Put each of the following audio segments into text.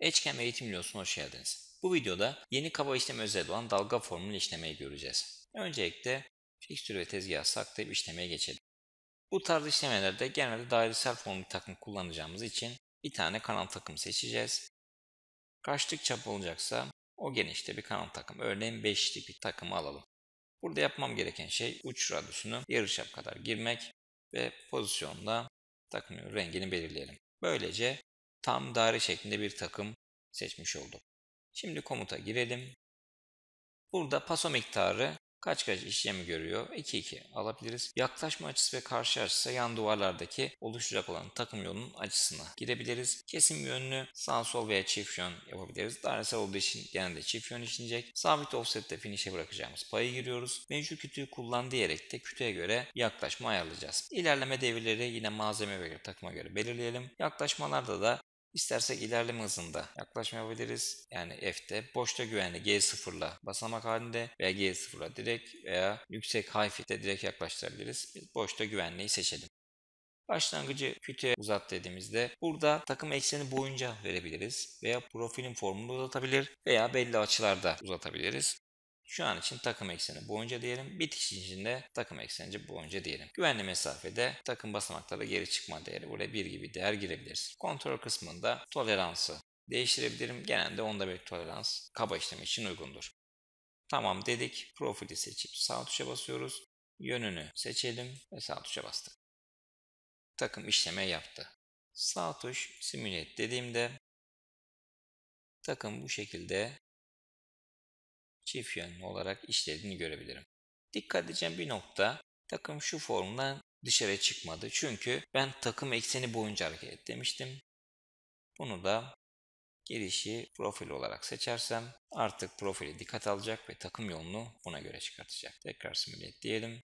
Edgecam eğitim videosuna hoş geldiniz. Bu videoda yeni kaba işlemi özel olan dalga formülü işlemeyi göreceğiz. Öncelikle fikstür ve tezgahı saklayıp işlemeye geçelim. Bu tarz işlemelerde genelde dairesel formül takım kullanacağımız için bir tane kanal takım seçeceğiz. Kaçlık çap olacaksa o genişte bir kanal takım. Örneğin 5'lik bir takımı alalım. Burada yapmam gereken şey uç radyosunu yarışap kadar girmek ve pozisyonda takımın rengini belirleyelim. Böylece tam daire şeklinde bir takım seçmiş olduk. Şimdi komuta girelim. Burada paso miktarı Kaç kaç işlemi görüyor? 2-2 alabiliriz. Yaklaşma açısı ve karşı açısı yan duvarlardaki oluşacak olan takım yolunun açısına gidebiliriz. Kesim yönünü sağ sol veya çift yön yapabiliriz. Dairesel olduğu için genelde çift yön işlenecek. Sabit offset'te finish'e bırakacağımız payı giriyoruz. Mevcut kütüğü kullan diyerek de kütüğe göre yaklaşma ayarlayacağız. İlerleme devirleri yine malzeme ve takıma göre belirleyelim. Yaklaşmalarda da İstersek ilerleme hızında yaklaşmayabiliriz. Yani F'de boşta güvenli G0'la basamak halinde veya G0'la direkt veya yüksek high fit'te direkt yaklaştırabiliriz. Biz boşta güvenliği seçelim. Başlangıcı kütüğe uzat dediğimizde burada takım ekseni boyunca verebiliriz veya profilin formunu uzatabilir veya belli açılarda uzatabiliriz. Şu an için takım ekseni boyunca diyelim. Bitiş için de takım ekseni boyunca diyelim. Güvenli mesafede takım basamakları geri çıkma değeri. Buraya 1 gibi değer girebiliriz. Kontrol kısmında toleransı değiştirebilirim. Genelde onda bir tolerans kaba işlem için uygundur. Tamam dedik. Profili seçip sağ tuşa basıyoruz. Yönünü seçelim ve sağ tuşa bastık. Takım işleme yaptı. Sağ tuş simüle et dediğimde takım bu şekilde çift yönlü olarak işlediğini görebilirim. Dikkat edeceğim bir nokta takım şu formdan dışarı çıkmadı. Çünkü ben takım ekseni boyunca hareket et demiştim. Bunu da girişi profil olarak seçersem artık profili dikkat alacak ve takım yolunu buna göre çıkartacak. Tekrar simüle et diyelim.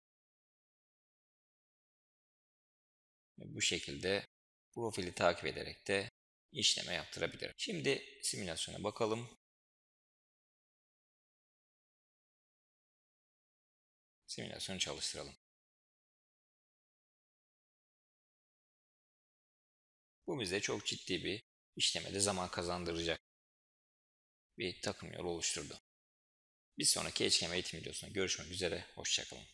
Ve bu şekilde profili takip ederek de işleme yaptırabilirim. Şimdi simülasyona bakalım. simülasyonu çalıştıralım. Bu bize çok ciddi bir işlemede zaman kazandıracak bir takım yolu oluşturdu. Bir sonraki HKM eğitim videosunda görüşmek üzere, hoşçakalın.